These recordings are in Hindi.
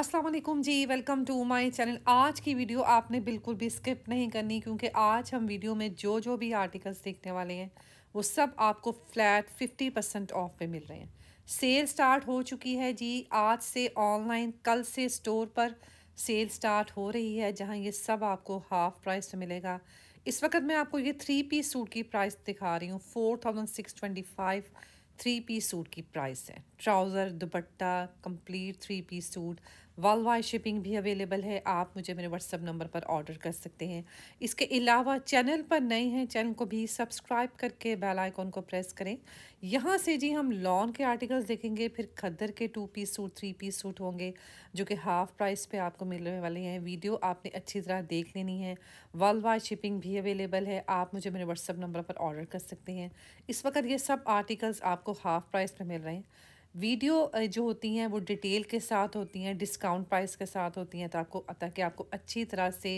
अस्सलाम वालेकुम जी वेलकम टू माय चैनल आज की वीडियो आपने बिल्कुल भी स्किप नहीं करनी क्योंकि आज हम वीडियो में जो जो भी आर्टिकल्स देखने वाले हैं वो सब आपको फ्लैट 50 परसेंट ऑफ पे मिल रहे हैं सेल स्टार्ट हो चुकी है जी आज से ऑनलाइन कल से स्टोर पर सेल स्टार्ट हो रही है जहां ये सब आपको हाफ प्राइस पे मिलेगा इस वक्त मैं आपको ये थ्री पीस सूट की प्राइस दिखा रही हूँ four thousand six twenty five three piece suit की प्राइस है trouser dupatta complete three piece suit world wide shipping भी अवेलेबल है आप मुझे मेरे व्हाट्सअप नंबर पर ऑर्डर कर सकते हैं इसके अलावा चैनल पर नए हैं चैनल को भी सब्सक्राइब करके बेल आइकॉन को प्रेस करें यहाँ से जी हम लॉन के आर्टिकल्स देखेंगे फिर खद्दर के two piece suit three piece suit होंगे जो कि हाफ प्राइस पे आपको मिलने वाले हैं वीडियो आपने अच्छी तरह देख लेनी है वर्ल्ड वाइड शिपिंग भी अवेलेबल है आप मुझे मेरे व्हाट्सअप नंबर पर ऑर्डर कर सकते हैं इस वक्त ये सब आर्टिकल्स आपको हाफ प्राइस पर मिल रहे हैं वीडियो जो होती हैं वो डिटेल के साथ होती हैं डिस्काउंट प्राइस के साथ होती हैं तो आपको ताकि आपको अच्छी तरह से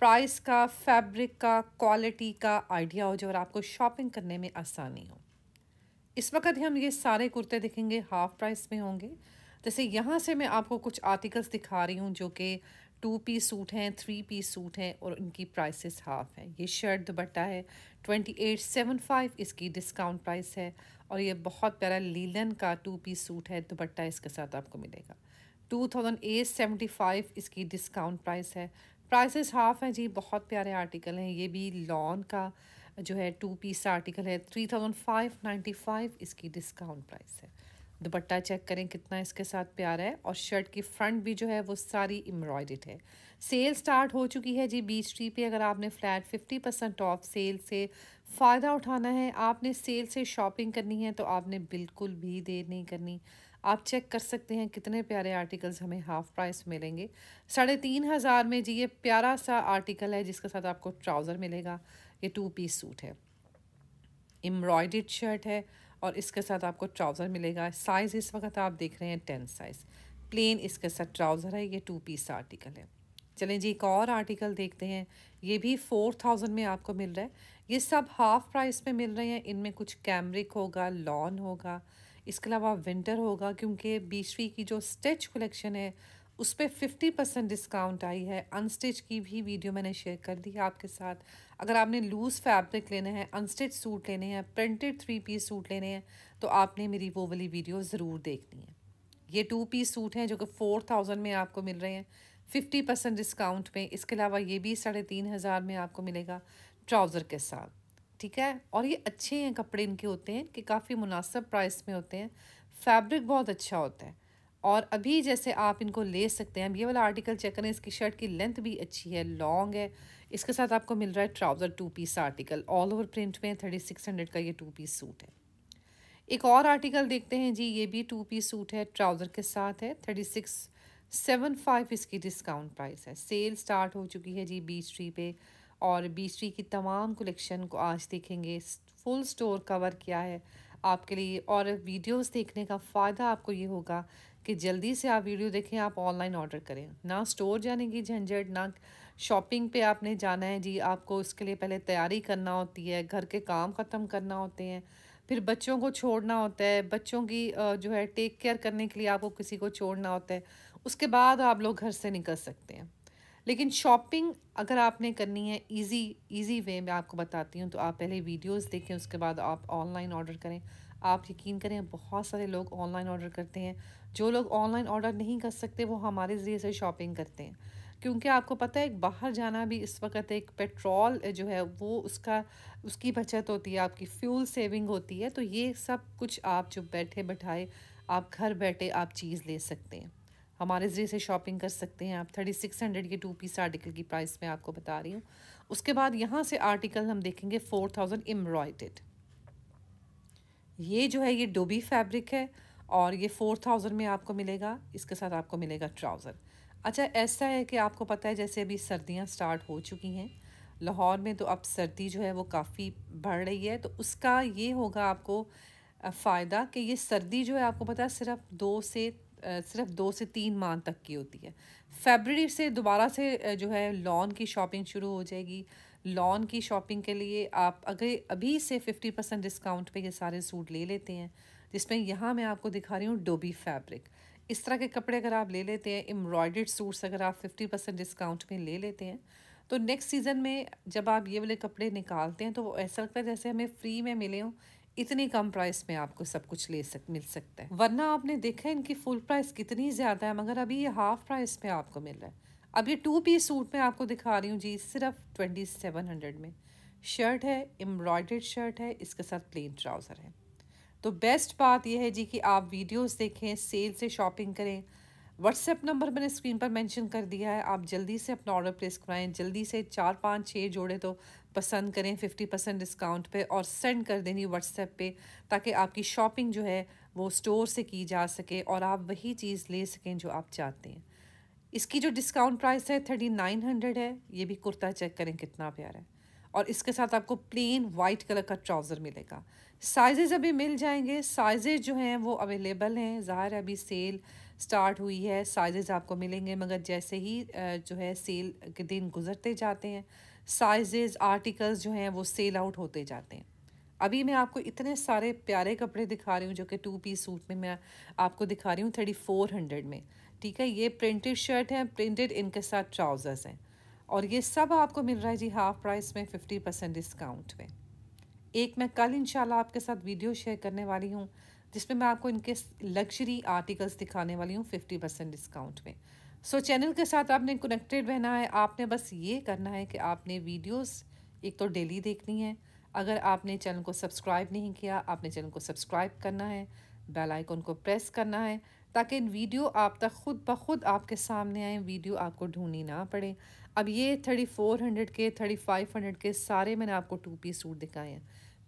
प्राइस का फैब्रिक का क्वालिटी का आइडिया हो जाए और आपको शॉपिंग करने में आसानी हो इस वक्त हम ये सारे कुर्ते देखेंगे हाफ़ प्राइस में होंगे जैसे यहाँ से मैं आपको कुछ आर्टिकल्स दिखा रही हूँ जो कि टू पीस सूट हैं थ्री पीस सूट हैं और उनकी प्राइसेस हाफ हैं ये शर्ट दुपट्टा है ट्वेंटी एट सेवन फाइव इसकी डिस्काउंट प्राइस है और ये बहुत प्यारा लीलन का टू पीस सूट है दुपट्टा इसके साथ आपको मिलेगा two thousand eight seventy five इसकी डिस्काउंट प्राइस है प्राइसेस हाफ हैं जी बहुत प्यारे आर्टिकल हैं ये भी लॉन का जो है टू पीस आर्टिकल है three thousand five ninety five इसकी डिस्काउंट प्राइस है दुपट्टा चेक करें कितना इसके साथ प्यारा है और शर्ट की फ्रंट भी जो है वो सारी एम्ब्रॉयडेड है सेल स्टार्ट हो चुकी है जी बीच ट्री पे अगर आपने flat fifty percent off sale से फ़ायदा उठाना है आपने सेल से शॉपिंग करनी है तो आपने बिल्कुल भी देर नहीं करनी आप चेक कर सकते हैं कितने प्यारे आर्टिकल्स हमें हाफ प्राइस मिलेंगे साढ़े तीन हज़ार में जी ये प्यारा सा आर्टिकल है जिसके साथ आपको ट्राउज़र मिलेगा ये टू पीस सूट है एम्ब्रॉयड शर्ट है और इसके साथ आपको ट्राउज़र मिलेगा साइज़ इस वक्त आप देख रहे हैं टेन साइज़ प्लेन इसके साथ ट्राउज़र है ये टू पीस आर्टिकल है चलें जी एक और आर्टिकल देखते हैं ये भी फोर थाउजेंड में आपको मिल रहा है ये सब हाफ़ प्राइस में मिल रहे हैं इनमें कुछ कैमरिक होगा लॉन होगा इसके अलावा विंटर होगा क्योंकि बीसवीं की जो स्टिच कलेक्शन है उस पर फिफ्टी परसेंट डिस्काउंट आई है अनस्टिच की भी वीडियो मैंने शेयर कर दी है आपके साथ अगर आपने लूज़ फैब्रिक लेने हैं अनस्टिच सूट लेने हैं प्रिंटेड थ्री पीस सूट लेने हैं तो आपने मेरी वो वाली वीडियो ज़रूर देखनी है ये टू पीस सूट हैं जो कि फोर थाउजेंड में आपको मिल रहे हैं फिफ्टी परसेंट डिस्काउंट में इसके अलावा ये भी साढ़े तीन हज़ार में आपको मिलेगा ट्राउज़र के साथ ठीक है और ये अच्छे हैं कपड़े इनके होते हैं कि काफ़ी मुनासब प्राइस में होते हैं फैब्रिक बहुत अच्छा होता है और अभी जैसे आप इनको ले सकते हैं अब ये वाला आर्टिकल चेक करें इसकी शर्ट की लेंथ भी अच्छी है लॉन्ग है इसके साथ आपको मिल रहा है trouser two piece article all over print में थर्टी सिक्स हंड्रेड का ये टू पीस सूट है एक और आर्टिकल देखते हैं जी ये भी टू पीस सूट है ट्राउज़र के साथ है थर्टी सिक्स सेवन फाइव इसकी डिस्काउंट प्राइस है सेल स्टार्ट हो चुकी है जी बीच ट्री पे और बीच ट्री की तमाम कलेक्शन को आज देखेंगे फुल स्टोर कवर किया है आपके लिए और वीडियोस देखने का फ़ायदा आपको ये होगा कि जल्दी से आप वीडियो देखें आप ऑनलाइन ऑर्डर करें ना स्टोर जाने की झंझट ना शॉपिंग पे आपने जाना है जी आपको उसके लिए पहले तैयारी करना होती है घर के काम ख़त्म करना होते हैं फिर बच्चों को छोड़ना होता है बच्चों की जो है टेक केयर करने के लिए आपको किसी को छोड़ना होता है उसके बाद आप लोग घर से निकल सकते हैं लेकिन शॉपिंग अगर आपने करनी है इजी इजी वे में आपको बताती हूँ तो आप पहले वीडियोस देखें उसके बाद आप ऑनलाइन ऑर्डर करें आप यकीन करें बहुत सारे लोग ऑनलाइन ऑर्डर करते हैं जो लोग ऑनलाइन ऑर्डर नहीं कर सकते वो हमारे ज़रिए से शॉपिंग करते हैं क्योंकि आपको पता है एक बाहर जाना भी इस वक्त एक पेट्रोल जो है वो उसका उसकी बचत होती है आपकी फ्यूल सेविंग होती है तो ये सब कुछ आप जो बैठे बैठाए आप घर बैठे आप चीज़ ले सकते हैं हमारे ज़रिए से शॉपिंग कर सकते हैं आप थर्टी सिक्स हंड्रेड के टू पीस आर्टिकल की प्राइस मैं आपको बता रही हूँ उसके बाद यहाँ से आर्टिकल हम देखेंगे फोर थाउजेंड एम्ब्रॉयडेड ये जो है ये डोबी फैब्रिक है और ये फोर थाउजेंड में आपको मिलेगा इसके साथ आपको मिलेगा ट्राउज़र अच्छा ऐसा है कि आपको पता है जैसे अभी सर्दियाँ स्टार्ट हो चुकी हैं लाहौर में तो अब सर्दी जो है वो काफ़ी बढ़ रही है तो उसका ये होगा आपको फ़ायदा कि ये सर्दी जो है आपको पता है सिर्फ दो से सिर्फ दो से तीन माह तक की होती है फेबररी से दोबारा से जो है लॉन की शॉपिंग शुरू हो जाएगी लॉन की शॉपिंग के लिए आप अगर अभी से फिफ्टी परसेंट डिस्काउंट पे ये सारे सूट ले लेते हैं जिसमें यहाँ मैं आपको दिखा रही हूँ डोबी फैब्रिक इस तरह के कपड़े अगर आप ले लेते हैं एम्ब्रॉयड सूट्स अगर आप फिफ्टी परसेंट डिस्काउंट में ले लेते हैं तो नेक्स्ट सीज़न में जब आप ये वाले कपड़े निकालते हैं तो वो ऐसा लगता है जैसे हमें फ्री में मिले हों इतने कम प्राइस में आपको सब कुछ ले सक मिल सकता है वरना आपने देखा है इनकी फुल प्राइस कितनी ज़्यादा है मगर अभी ये हाफ प्राइस में आपको मिल रहा है अब ये टू पीस सूट मैं आपको दिखा रही हूँ जी सिर्फ ट्वेंटी सेवन हंड्रेड में शर्ट है एम्ब्रॉयडर्ड शर्ट है इसके साथ प्लेन ट्राउज़र है तो बेस्ट बात यह है जी कि आप वीडियोज़ देखें सेल से शॉपिंग करें व्हाट्सएप नंबर मैंने स्क्रीन पर मेंशन कर दिया है आप जल्दी से अपना ऑर्डर प्लेस कराएं जल्दी से चार पाँच छः जोड़े तो पसंद करें फिफ्टी परसेंट डिस्काउंट पे और सेंड कर देनी व्हाट्सएप पे ताकि आपकी शॉपिंग जो है वो स्टोर से की जा सके और आप वही चीज़ ले सकें जो आप चाहते हैं इसकी जो डिस्काउंट प्राइस है थर्टी नाइन हंड्रेड है ये भी कुर्ता चेक करें कितना प्यारा है और इसके साथ आपको प्लेन वाइट कलर का ट्राउज़र मिलेगा साइजेज़ अभी मिल जाएंगे साइजेज़ जो हैं वो अवेलेबल हैं ज़ाहिर है अभी सेल स्टार्ट हुई है साइज़ आपको मिलेंगे मगर जैसे ही जो है सेल के दिन गुजरते जाते हैं साइजेज़ आर्टिकल्स जो हैं वो सेल आउट होते जाते हैं अभी मैं आपको इतने सारे प्यारे कपड़े दिखा रही हूँ जो कि टू पीस सूट में मैं आपको दिखा रही हूँ थर्टी फोर हंड्रेड में ठीक है ये प्रिंटेड शर्ट है प्रिंटेड इनके साथ ट्राउज़र्स हैं और ये सब आपको मिल रहा है जी हाफ़ प्राइस में फिफ्टी परसेंट डिस्काउंट में एक मैं कल इंशाल्लाह आपके साथ वीडियो शेयर करने वाली हूँ जिसमें मैं आपको इनके लग्जरी आर्टिकल्स दिखाने वाली हूँ फिफ्टी परसेंट डिस्काउंट में सो so, चैनल के साथ आपने कनेक्टेड रहना है आपने बस ये करना है कि आपने वीडियोस एक तो डेली देखनी है अगर आपने चैनल को सब्सक्राइब नहीं किया आपने चैनल को सब्सक्राइब करना है बेल आइकन को प्रेस करना है ताकि इन वीडियो आप तक खुद ब खुद आपके सामने आए वीडियो आपको ढूंढनी ना पड़े अब ये थर्टी फोर हंड्रेड के थर्टी फाइव हंड्रेड के सारे मैंने आपको टू पीस सूट दिखाए हैं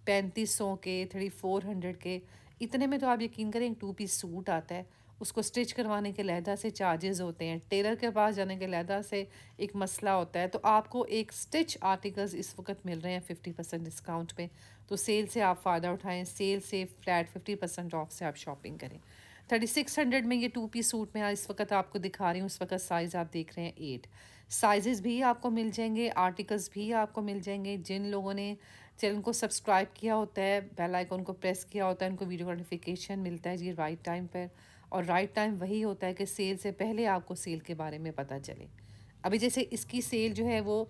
पैंतीस सौ के थर्टी फोर हंड्रेड के इतने में तो आप यकीन करें टू पीस सूट आता है उसको स्टिच करवाने के लहदा से चार्जेस होते हैं टेलर के पास जाने के लहदा से एक मसला होता है तो आपको एक स्टिच आर्टिकल्स इस वक्त मिल रहे हैं फिफ्टी परसेंट डिस्काउंट पे तो सेल से आप फ़ायदा उठाएं सेल से फ्लैट फिफ्टी परसेंट ऑफ से आप शॉपिंग करें थर्टी सिक्स हंड्रेड में ये टू पी सूट में इस वक्त आपको दिखा रही हूँ इस वक्त साइज़ आप देख रहे हैं एट साइज़ भी आपको मिल जाएंगे आर्टिकल्स भी आपको मिल जाएंगे जिन लोगों ने चैनल को सब्सक्राइब किया होता है बेल आइकॉन को प्रेस किया होता है उनको वीडियो नोटिफिकेशन मिलता है जी राइट टाइम पर और राइट टाइम वही होता है कि सेल से पहले आपको सेल के बारे में पता चले अभी जैसे इसकी सेल जो है वो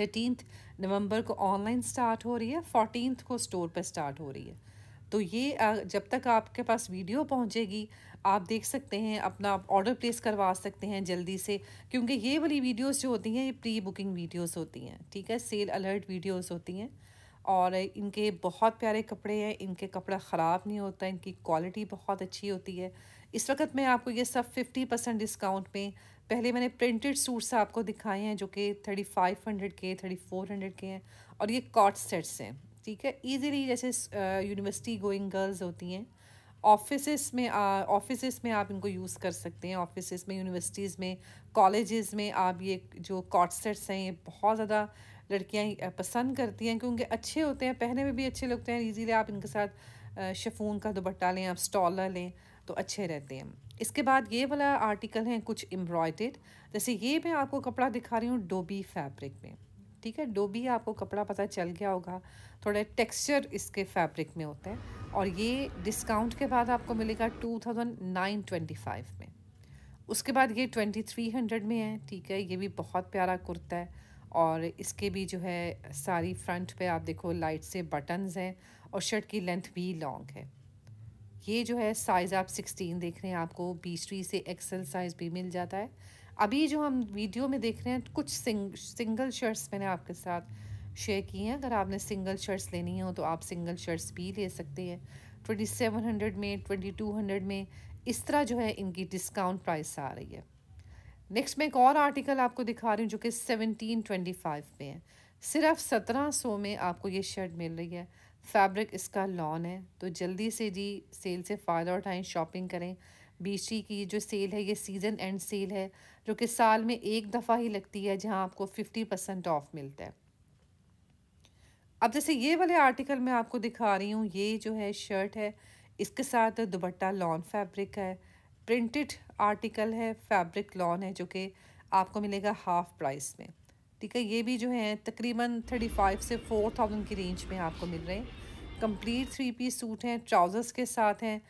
थर्टीन नवंबर को ऑनलाइन स्टार्ट हो रही है फोर्टीन को स्टोर पर स्टार्ट हो रही है तो ये जब तक आपके पास वीडियो पहुंचेगी आप देख सकते हैं अपना ऑर्डर प्लेस करवा सकते हैं जल्दी से क्योंकि ये वाली वीडियोस जो होती हैं ये प्री बुकिंग वीडियोस होती हैं ठीक है सेल अलर्ट वीडियोस होती हैं और इनके बहुत प्यारे कपड़े हैं इनके कपड़ा ख़राब नहीं होता इनकी क्वालिटी बहुत अच्छी होती है इस वक्त मैं आपको ये सब फिफ्टी परसेंट डिस्काउंट में पहले मैंने प्रिंटेड सूट्स आपको दिखाए हैं जो कि थर्टी फाइव हंड्रेड के थर्टी फोर हंड्रेड के हैं और ये कॉट सेट्स हैं ठीक है ईजिली जैसे यूनिवर्सिटी गोइंग गर्ल्स होती हैं ऑफिसेस में ऑफिसेस में आप इनको यूज़ कर सकते हैं ऑफिसेस में यूनिवर्सिटीज़ में कॉलेजेस में आप ये जो कॉट सेट्स हैं ये बहुत ज़्यादा लड़कियाँ पसंद करती हैं क्योंकि अच्छे होते हैं पहने में भी अच्छे लगते हैं ईजीली आप इनके साथ शफून का दुपट्टा लें आप स्टॉलर लें तो अच्छे रहते हैं इसके बाद ये वाला आर्टिकल है कुछ एम्ब्रॉयड जैसे ये मैं आपको कपड़ा दिखा रही हूँ डोबी फैब्रिक में ठीक है डोबी आपको कपड़ा पता चल गया होगा थोड़ा टेक्सचर इसके फैब्रिक में होते हैं और ये डिस्काउंट के बाद आपको मिलेगा two thousand nine twenty five में उसके बाद ये ट्वेंटी थ्री हंड्रेड में है ठीक है ये भी बहुत प्यारा कुर्ता है और इसके भी जो है सारी फ्रंट पे आप देखो लाइट से बटन्स हैं और शर्ट की लेंथ भी लॉन्ग है ये जो है साइज़ आप सिक्सटीन देख रहे हैं आपको बीसवीं से एक्सेल साइज़ भी मिल जाता है अभी जो हम वीडियो में देख रहे हैं कुछ सिंग सिंगल शर्ट्स मैंने आपके साथ शेयर की हैं अगर आपने सिंगल शर्ट्स लेनी हो तो आप सिंगल शर्ट्स भी ले सकते हैं ट्वेंटी सेवन हंड्रेड में ट्वेंटी टू हंड्रेड में इस तरह जो है इनकी डिस्काउंट प्राइस आ रही है नेक्स्ट मैं एक और आर्टिकल आपको दिखा रही हूँ जो कि सेवनटीन ट्वेंटी फाइव में है सिर्फ सत्रह सौ में आपको ये शर्ट मिल रही है फैब्रिक इसका लॉन है तो जल्दी से जी सेल से फ़ायदा उठाएँ शॉपिंग करें बीसी की जो सेल है ये सीज़न एंड सेल है जो कि साल में एक दफ़ा ही लगती है जहाँ आपको फिफ्टी परसेंट ऑफ मिलता है अब जैसे ये वाले आर्टिकल मैं आपको दिखा रही हूँ ये जो है शर्ट है इसके साथ दुबट्टा लॉन फैब्रिक है प्रिंटेड आर्टिकल है फैब्रिक लॉन है जो कि आपको मिलेगा हाफ प्राइस में ठीक है ये भी जो है तकरीबन थर्टी फाइव से फोर थाउजेंड की रेंज में आपको मिल रहे हैं कंप्लीट थ्री पीस सूट हैं ट्राउज़र्स के साथ हैं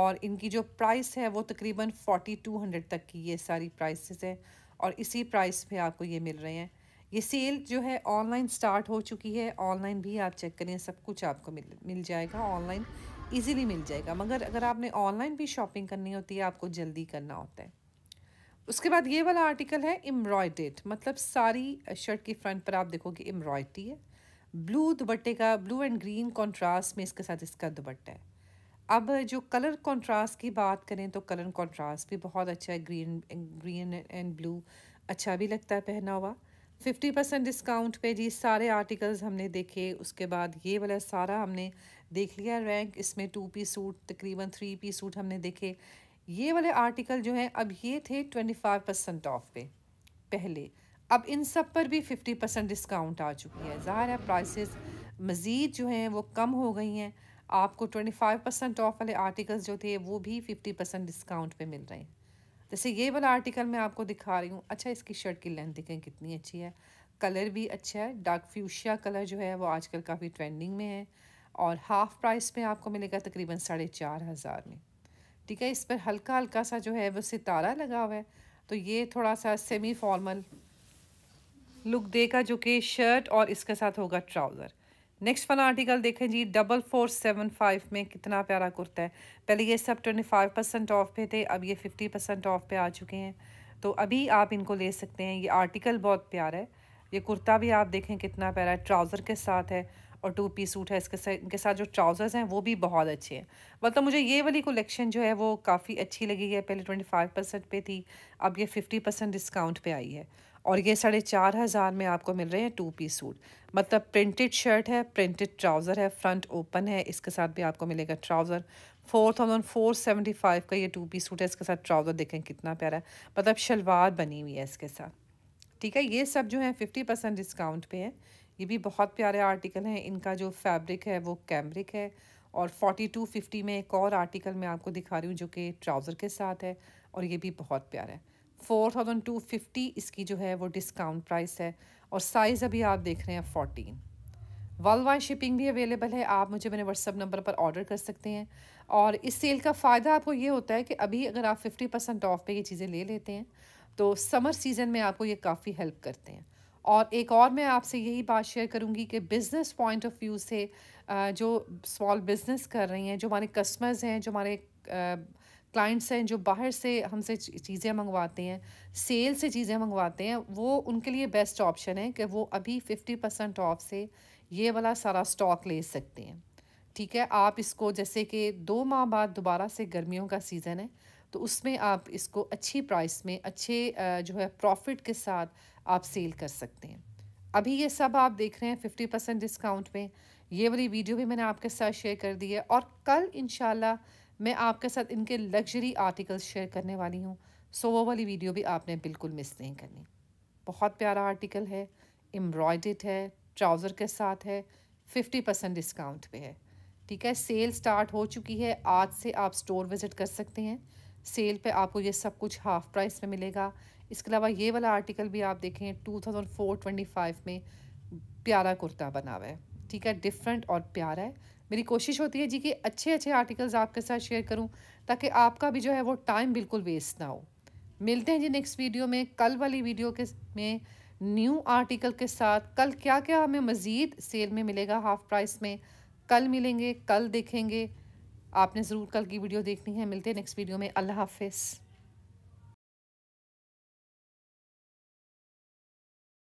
और इनकी जो प्राइस है वो तकरीबन फोर्टी टू हंड्रेड तक की ये सारी प्राइसेस हैं और इसी प्राइस पे आपको ये मिल रहे हैं ये सेल जो है ऑनलाइन स्टार्ट हो चुकी है ऑनलाइन भी आप चेक करें सब कुछ आपको मिल मिल जाएगा ऑनलाइन इजीली मिल जाएगा मगर अगर आपने ऑनलाइन भी शॉपिंग करनी होती है आपको जल्दी करना होता है उसके बाद ये वाला आर्टिकल है एम्ब्रॉयडेड मतलब सारी शर्ट की फ्रंट पर आप देखोगे एम्ब्रॉयडरी है ब्लू दुपट्टे का ब्लू एंड ग्रीन कॉन्ट्रास्ट में इसके साथ इसका दुपट्टा है अब जो कलर कॉन्ट्रास्ट की बात करें तो कलर कॉन्ट्रास्ट भी बहुत अच्छा है ग्रीन ग्रीन एंड ब्लू अच्छा भी लगता है पहना हुआ फिफ्टी परसेंट डिस्काउंट पे जी सारे आर्टिकल्स हमने देखे उसके बाद ये वाला सारा हमने देख लिया रैंक इसमें टू पी सूट तकरीबन थ्री पी सूट हमने देखे ये वाले आर्टिकल जो हैं अब ये थे ट्वेंटी फाइव परसेंट ऑफ पे पहले अब इन सब पर भी फिफ्टी परसेंट डिस्काउंट आ चुकी है ज़ाहिर है प्राइसेस मज़ीद जो हैं वो कम हो गई हैं आपको ट्वेंटी फाइव परसेंट ऑफ वाले आर्टिकल्स जो थे वो भी फिफ्टी परसेंट डिस्काउंट पे मिल रहे हैं जैसे ये वाला आर्टिकल मैं आपको दिखा रही हूँ अच्छा इसकी शर्ट की लेंथ देखें कितनी अच्छी है कलर भी अच्छा है डार्क फ्यूशिया कलर जो है वो आजकल काफ़ी ट्रेंडिंग में है और हाफ़ प्राइस में आपको मिलेगा तकरीबन साढ़े चार हज़ार में ठीक है इस पर हल्का हल्का सा जो है वो सितारा लगा हुआ है तो ये थोड़ा सा सेमी फॉर्मल लुक देगा जो कि शर्ट और इसके साथ होगा ट्राउज़र नेक्स्ट वाला आर्टिकल देखें जी डबल फोर सेवन फाइव में कितना प्यारा कुर्ता है पहले ये सब ट्वेंटी फाइव परसेंट ऑफ पे थे अब ये फिफ्टी परसेंट ऑफ पे आ चुके हैं तो अभी आप इनको ले सकते हैं ये आर्टिकल बहुत प्यारा है ये कुर्ता भी आप देखें कितना प्यारा है ट्राउज़र के साथ है और टू पीस सूट है इसके साथ इनके साथ जो ट्राउज़र्स हैं वो भी बहुत अच्छे हैं मतलब मुझे ये वाली कलेक्शन जो है वो काफ़ी अच्छी लगी है पहले ट्वेंटी फाइव परसेंट पे थी अब ये फिफ्टी परसेंट डिस्काउंट पे आई है और ये साढ़े चार हज़ार में आपको मिल रहे हैं टू पी सूट मतलब प्रिंटेड शर्ट है प्रिंटेड ट्राउज़र है फ्रंट ओपन है इसके साथ भी आपको मिलेगा trouser four thousand four seventy five का ये टू पी सूट है इसके साथ ट्राउज़र देखें कितना प्यारा है मतलब शलवार बनी हुई है इसके साथ ठीक है ये सब जो है फिफ्टी परसेंट डिस्काउंट पे है ये भी बहुत प्यारे आर्टिकल हैं इनका जो फैब्रिक है वो कैमरिक है और फोर्टी टू फिफ्टी में एक और आर्टिकल मैं आपको दिखा रही हूँ जो कि ट्राउज़र के साथ है और ये भी बहुत प्यारा है फोर थाउजेंड टू फिफ्टी इसकी जो है वो डिस्काउंट प्राइस है और साइज़ अभी आप देख रहे हैं फ़ोर्टीन वर्ल्ड वाइड शिपिंग भी अवेलेबल है आप मुझे मेरे व्हाट्सअप नंबर पर ऑर्डर कर सकते हैं और इस सेल का फ़ायदा आपको ये होता है कि अभी अगर आप फिफ्टी परसेंट ऑफ पे ये चीज़ें ले लेते हैं तो समर सीज़न में आपको ये काफ़ी हेल्प करते हैं और एक और मैं आपसे यही बात शेयर करूंगी कि बिज़नेस पॉइंट ऑफ व्यू से जो स्मॉल बिज़नेस कर रही हैं जो हमारे कस्टमर्स हैं जो हमारे क्लाइंट्स हैं जो बाहर से हमसे चीज़ें मंगवाते हैं सेल से चीज़ें मंगवाते हैं वो उनके लिए बेस्ट ऑप्शन है कि वो अभी फिफ्टी परसेंट ऑफ से ये वाला सारा स्टॉक ले सकते हैं ठीक है आप इसको जैसे कि दो माह बाद दोबारा से गर्मियों का सीज़न है तो उसमें आप इसको अच्छी प्राइस में अच्छे जो है प्रॉफिट के साथ आप सेल कर सकते हैं अभी ये सब आप देख रहे हैं फिफ्टी परसेंट डिस्काउंट में ये वाली वीडियो भी मैंने आपके साथ शेयर कर दी है और कल इन मैं आपके साथ इनके लग्जरी आर्टिकल्स शेयर करने वाली हूँ सो वो वाली वीडियो भी आपने बिल्कुल मिस नहीं करनी बहुत प्यारा आर्टिकल है एम्ब्रॉयड है ट्राउज़र के साथ है फिफ्टी परसेंट डिस्काउंट पे है ठीक है सेल स्टार्ट हो चुकी है आज से आप स्टोर विज़िट कर सकते हैं सेल पे आपको ये सब कुछ हाफ़ प्राइस में मिलेगा इसके अलावा ये वाला आर्टिकल भी आप देखें two thousand four twenty five में प्यारा कुर्ता बना हुआ है ठीक है डिफरेंट और प्यारा है मेरी कोशिश होती है जी कि अच्छे अच्छे आर्टिकल्स आपके साथ शेयर करूँ ताकि आपका भी जो है वो टाइम बिल्कुल वेस्ट ना हो मिलते हैं जी नेक्स्ट वीडियो में कल वाली वीडियो के में न्यू आर्टिकल के साथ कल क्या क्या हमें मज़ीद सेल में मिलेगा हाफ़ प्राइस में कल मिलेंगे कल देखेंगे आपने ज़रूर कल की वीडियो देखनी है मिलते हैं नेक्स्ट वीडियो में अल्लाह हाफिज़